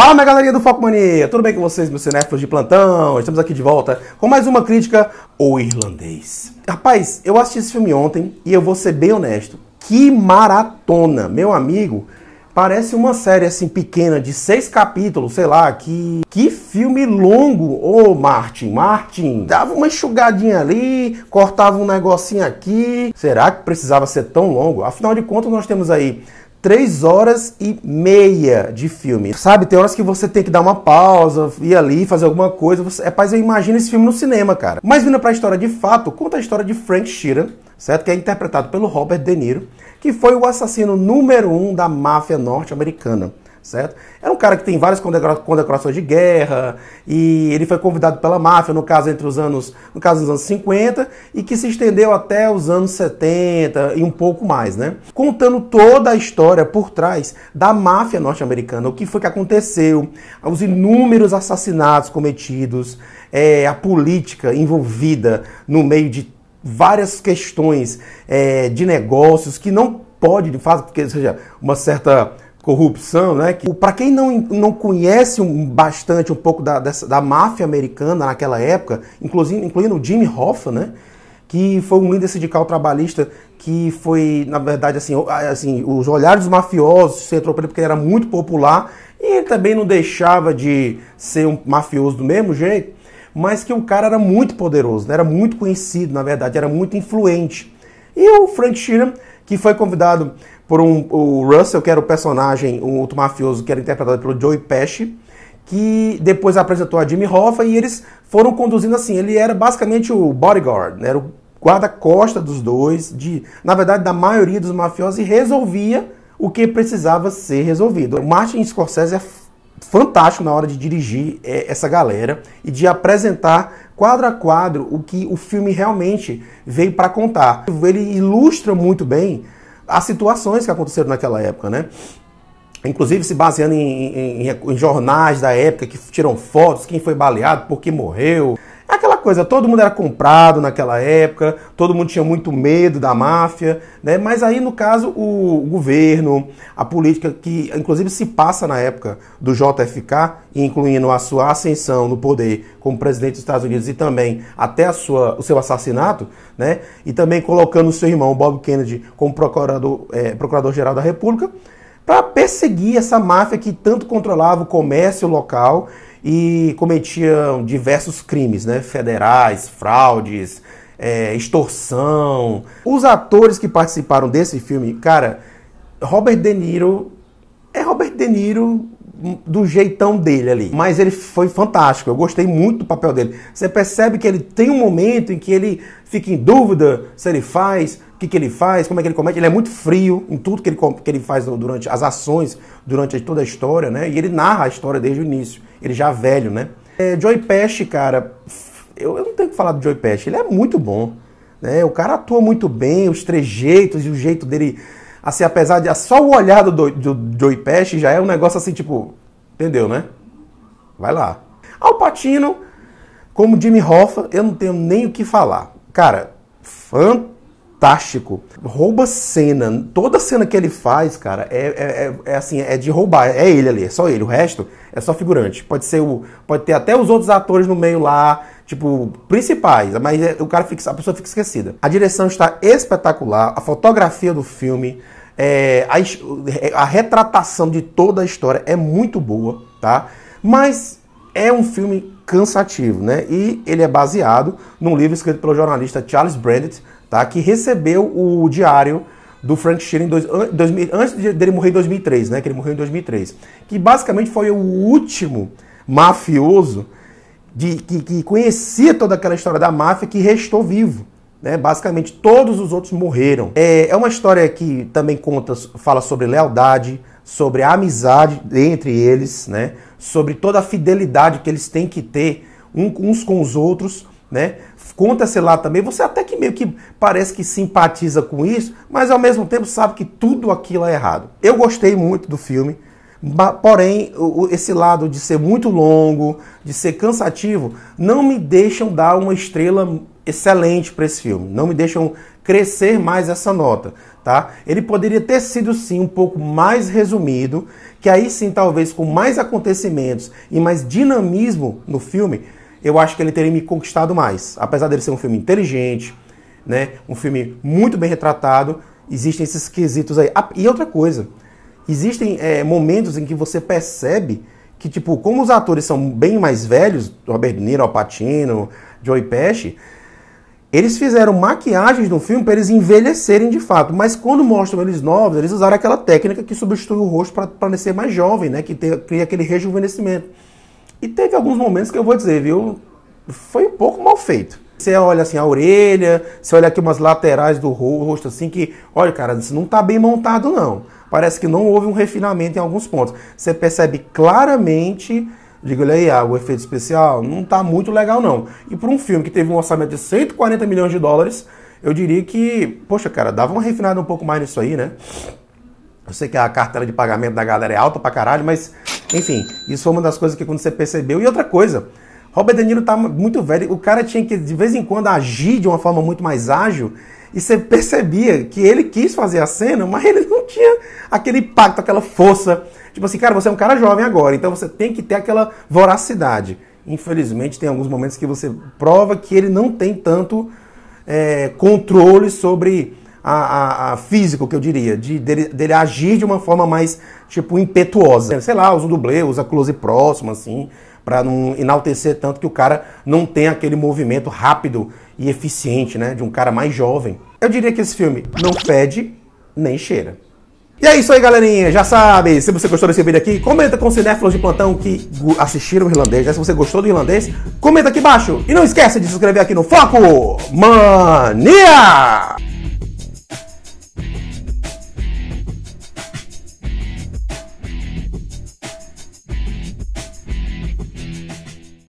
Fala, minha galerinha do Foco Mania! Tudo bem com vocês, meus cinéfilos de plantão? Estamos aqui de volta com mais uma crítica O Irlandês. Rapaz, eu assisti esse filme ontem e eu vou ser bem honesto. Que maratona! Meu amigo, parece uma série assim pequena de seis capítulos, sei lá, que... Que filme longo! Ô, oh, Martin, Martin! Dava uma enxugadinha ali, cortava um negocinho aqui... Será que precisava ser tão longo? Afinal de contas, nós temos aí três horas e meia de filme. Sabe, tem horas que você tem que dar uma pausa, ir ali, fazer alguma coisa. Você... Rapaz, é, eu imagino esse filme no cinema, cara. Mas vindo pra história de fato, conta a história de Frank Sheeran, certo? Que é interpretado pelo Robert De Niro, que foi o assassino número um da máfia norte-americana certo? Era um cara que tem várias condecorações de guerra e ele foi convidado pela máfia, no caso entre os anos, no caso dos anos 50 e que se estendeu até os anos 70 e um pouco mais, né? Contando toda a história por trás da máfia norte-americana, o que foi que aconteceu, os inúmeros assassinatos cometidos, é, a política envolvida no meio de várias questões é, de negócios que não pode, de fato, porque seja uma certa corrupção, né? Que, para quem não, não conhece um, bastante um pouco da, dessa, da máfia americana naquela época, inclusive, incluindo o Jimmy Hoffa, né? Que foi um líder sindical trabalhista que foi, na verdade, assim, assim os olhares dos mafiosos se entrou para ele porque ele era muito popular e ele também não deixava de ser um mafioso do mesmo jeito, mas que o cara era muito poderoso, né? era muito conhecido, na verdade, era muito influente. E o Frank Sheeran que foi convidado por um, o Russell, que era o personagem, o outro mafioso, que era interpretado pelo Joey Pesci, que depois apresentou a Jimmy Hoffa e eles foram conduzindo assim. Ele era basicamente o bodyguard, né? era o guarda-costa dos dois, de, na verdade, da maioria dos mafiosos, e resolvia o que precisava ser resolvido. O Martin Scorsese é fantástico na hora de dirigir é, essa galera e de apresentar quadro a quadro o que o filme realmente veio para contar. Ele ilustra muito bem as situações que aconteceram naquela época, né? Inclusive se baseando em, em, em jornais da época que tiram fotos, quem foi baleado, por que morreu coisa, todo mundo era comprado naquela época, todo mundo tinha muito medo da máfia, né? Mas aí, no caso, o governo, a política que inclusive se passa na época do JFK, incluindo a sua ascensão no poder como presidente dos Estados Unidos e também até a sua, o seu assassinato, né? E também colocando o seu irmão Bob Kennedy como procurador, é, procurador-geral da República, para perseguir essa máfia que tanto controlava o comércio local e cometiam diversos crimes, né? Federais, fraudes, é, extorsão. Os atores que participaram desse filme, cara, Robert De Niro é Robert De Niro do jeitão dele ali. Mas ele foi fantástico, eu gostei muito do papel dele. Você percebe que ele tem um momento em que ele fica em dúvida se ele faz, o que, que ele faz, como é que ele comete. Ele é muito frio em tudo que ele, que ele faz durante as ações, durante toda a história, né? E ele narra a história desde o início ele já velho, né? É, Joy Pesci, cara, eu, eu, não tenho que falar do Joy Pesci, ele é muito bom. Né? O cara atua muito bem, os trejeitos e o jeito dele. Assim, apesar de. Só o olhar do, do, do Joey Pesci já é um negócio assim, tipo. Entendeu, né? Vai lá. Al como Jimmy Hoffa, eu não tenho nem o que falar. Cara, fantástico fantástico. Rouba cena. Toda cena que ele faz, cara, é, é, é, é, assim, é de roubar. É ele ali, é só ele. O resto é só figurante. Pode ser o. Pode ter até os outros atores no meio lá, tipo, principais, mas é, o cara fica, a pessoa fica esquecida. A direção está espetacular, a fotografia do filme. É, a, a retratação de toda a história é muito boa, tá? Mas é um filme cansativo, né? E ele é baseado num livro escrito pelo jornalista Charles Brandt tá? que recebeu o diário do Frank Sheeran em dois, dois, antes dele morrer em 2003, né? que ele morreu em 2003, que basicamente foi o último mafioso de, que, que conhecia toda aquela história da máfia que restou vivo. Né? Basicamente, todos os outros morreram. É, é uma história que também conta, fala sobre lealdade, sobre a amizade entre eles, né? sobre toda a fidelidade que eles têm que ter uns com os outros né? Conta-se lá também, você até que meio que parece que simpatiza com isso, mas ao mesmo tempo sabe que tudo aquilo é errado. Eu gostei muito do filme, porém esse lado de ser muito longo, de ser cansativo, não me deixam dar uma estrela excelente para esse filme, não me deixam crescer mais essa nota, tá? Ele poderia ter sido sim um pouco mais resumido, que aí sim talvez com mais acontecimentos e mais dinamismo no filme, eu acho que ele teria me conquistado mais. Apesar dele ser um filme inteligente, né? Um filme muito bem retratado, existem esses quesitos aí. Ah, e outra coisa, existem é, momentos em que você percebe que, tipo, como os atores são bem mais velhos, Robert De Niro, Al Pacino, Joey Pesci, eles fizeram maquiagens no filme para eles envelhecerem de fato, mas quando mostram eles novos, eles usaram aquela técnica que substitui o rosto para parecer mais jovem, né? Que tem, cria aquele rejuvenescimento. E teve alguns momentos que eu vou dizer, viu? Foi um pouco mal feito. Você olha assim a orelha, você olha aqui umas laterais do rosto, assim, que, olha, cara, isso não tá bem montado, não. Parece que não houve um refinamento em alguns pontos. Você percebe claramente, digo, olha aí, ah, o efeito especial não tá muito legal, não. E por um filme que teve um orçamento de 140 milhões de dólares, eu diria que, poxa, cara, dava uma refinada um pouco mais nisso aí, né? Eu sei que a carteira de pagamento da galera é alta pra caralho, mas enfim, isso foi uma das coisas que quando você percebeu. E outra coisa, Robert De Niro tá muito velho, o cara tinha que de vez em quando agir de uma forma muito mais ágil, e você percebia que ele quis fazer a cena, mas ele não tinha aquele impacto, aquela força. Tipo assim, cara, você é um cara jovem agora, então você tem que ter aquela voracidade. Infelizmente, tem alguns momentos que você prova que ele não tem tanto é, controle sobre a, a, a físico, que eu diria, de dele, dele, agir de uma forma mais, tipo, impetuosa. Sei lá, usa o dublê, usa close próximo, assim, para não enaltecer tanto que o cara não tem aquele movimento rápido e eficiente, né, de um cara mais jovem. Eu diria que esse filme não fede nem cheira. E é isso aí, galerinha. Já sabe, se você gostou desse vídeo aqui, comenta com os cinéfilos de plantão que assistiram o irlandês. Né? Se você gostou do irlandês, comenta aqui embaixo. E não esqueça de se inscrever aqui no Foco Mania!